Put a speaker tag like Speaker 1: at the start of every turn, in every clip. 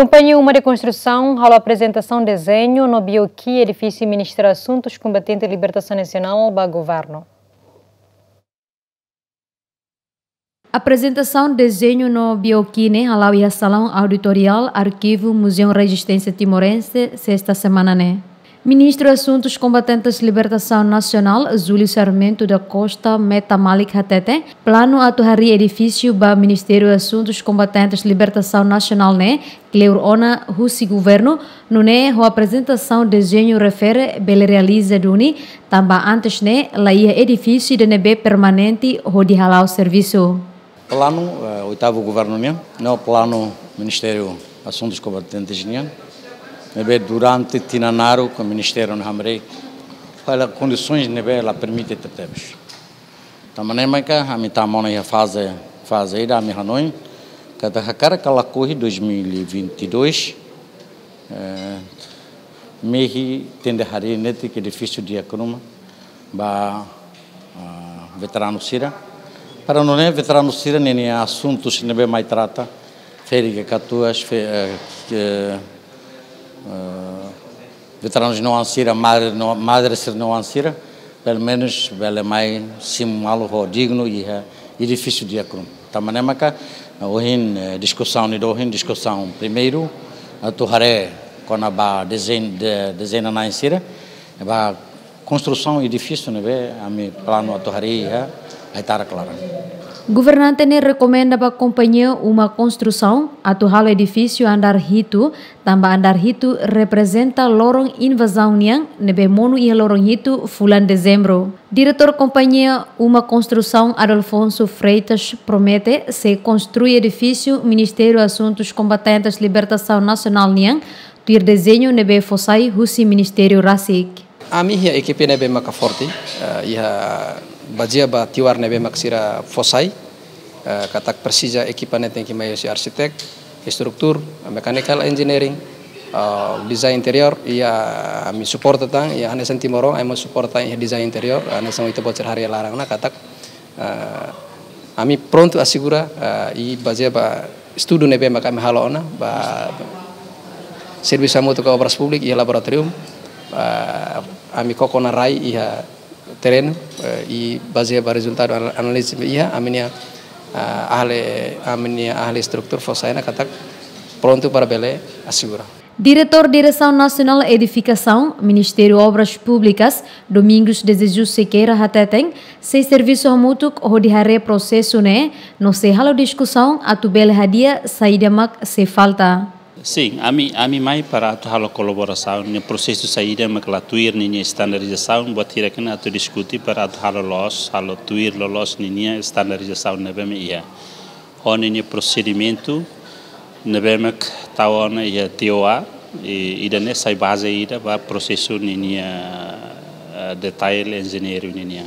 Speaker 1: Acompanhe uma reconstrução à apresentação desenho no Bioqui Edifício Ministério de Assuntos Combatente e Libertação Nacional ba Governo. Apresentação desenho no Bioquine, né? Halau e Salão Auditorial, Arquivo Museu Resistência Timorense, sexta semana, né? Ministro de Assuntos Combatentes de Libertação Nacional, Zúlio Sarmento da Costa Meta Malik Hatete, plano atuhari edifício do Ministério de Assuntos Combatentes de Libertação Nacional, né? Cleurona e Governo, no né, a apresentação desenho refere bele realiza duni, tamba antes né, laia edifício de nebe permanente rodi halau serviço.
Speaker 2: Plano, eh, oitavo governo, né? Não, plano Ministério Assuntos Combatentes, né? nebe durante tinanaro com o Ministério na Hamre, fala condições nebe la permite temos Também é mais que a mim minha mona ia fazer fazer da minha noite, que da cara que ela corre 2022, eh, mehi tende hari nete que difícil dia cruma, ba ah, veterano sira. Para não é veterano sira nem é assuntos nebe mais trata, férias catuas, fe, eh, eh eh, veteranos não ansira, madre, não, madre ser não ansira, pelo menos ela é mais sim algo digno e é, é difícil de acrum. Tamanema ka ohin discussão ni dohin discussão primeiro a tuhare quando ba desenho de, desenho na ansira, é ba construção edifício né, a mi plano a tuhare é, eh, aí tá claro.
Speaker 1: Governante ne recomenda para a companhia uma construção atual edifício andar hitu, tamba andar hitu representa lorong invasão nian nebe mono ia lorong hitu fulan dezembro. Diretor companhia uma construção Adolfonso Freitas promete se construir edifício Ministério Assuntos Combatentes Libertação Nacional nian tuir desenho nebe fossai husi Ministério Rasik.
Speaker 3: ami e kipi nebe maka forti eh, iha bajia ba tiwar nebe maksira fosai eh, katak persija ekipane tengki mayo si arsitek struktur mechanical engineering eh, design desain interior ia ami support tentang ia ane senti morong support tentang iya desain interior ane sang itu bocor hari larang na katak uh, ami pronto asigura uh, i baje ba studio nebe maka ami halo ona ba servis amu tu obras publik ia laboratorium Eh, ami kokona rai iha uh, i baseia ba resultado análise iha aminia eh, ahli aminia ahli struktur fosaina katak pronto para bele asigura.
Speaker 1: Diretor Direção Nacional Edificação, Ministério Obras Públicas, Domingos Desejo Sequeira Hateteng, se serviço mutuk hodihare processo né? Não se halo discussão atubel hadia saidamak se falta.
Speaker 4: Sim, a mim, a mim mais para a colaboração, no processo de saída, mas que a tuir ninha estandarização, vou tirar que não tu discute para a los, a lo tuir lo los ninha estandarização não é mesmo? O ninha procedimento, na bem que tava na ia TOA, e ainda nessa base ainda vai processo ninha eh, detalhe engenheiro ninha.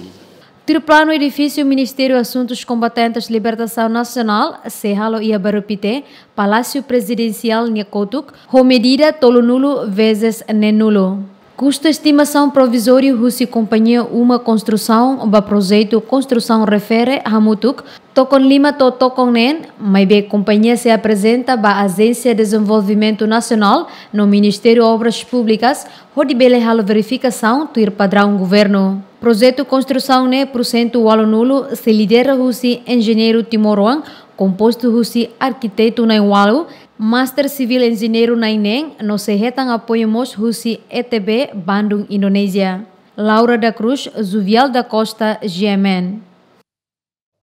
Speaker 1: Triplano edifício Ministério Assuntos Combatentes Libertação Nacional, Serralo e Abarupité, Palácio Presidencial Nyakotuk, Homedira Tolunulo vezes Nenulo. Custo de estimação provisório Rússia Companhia uma construção ba projeto construção refere a Mutuk Tokon Lima to Tokon Nen, mas a companhia se apresenta ba Agência de Desenvolvimento Nacional no Ministério de Obras Públicas, onde belehalo verificação tuir padrão governo. Projeto construção ne né, porcento walo nulo se lidera Rusi engenheiro Timoruan, composto Rusi arquiteto na Walu, Master Civil Engineer Naineng no sehetang apoyemos husi ETB Bandung, Indonesia. Laura da Cruz, Zuvial da Costa, GMN.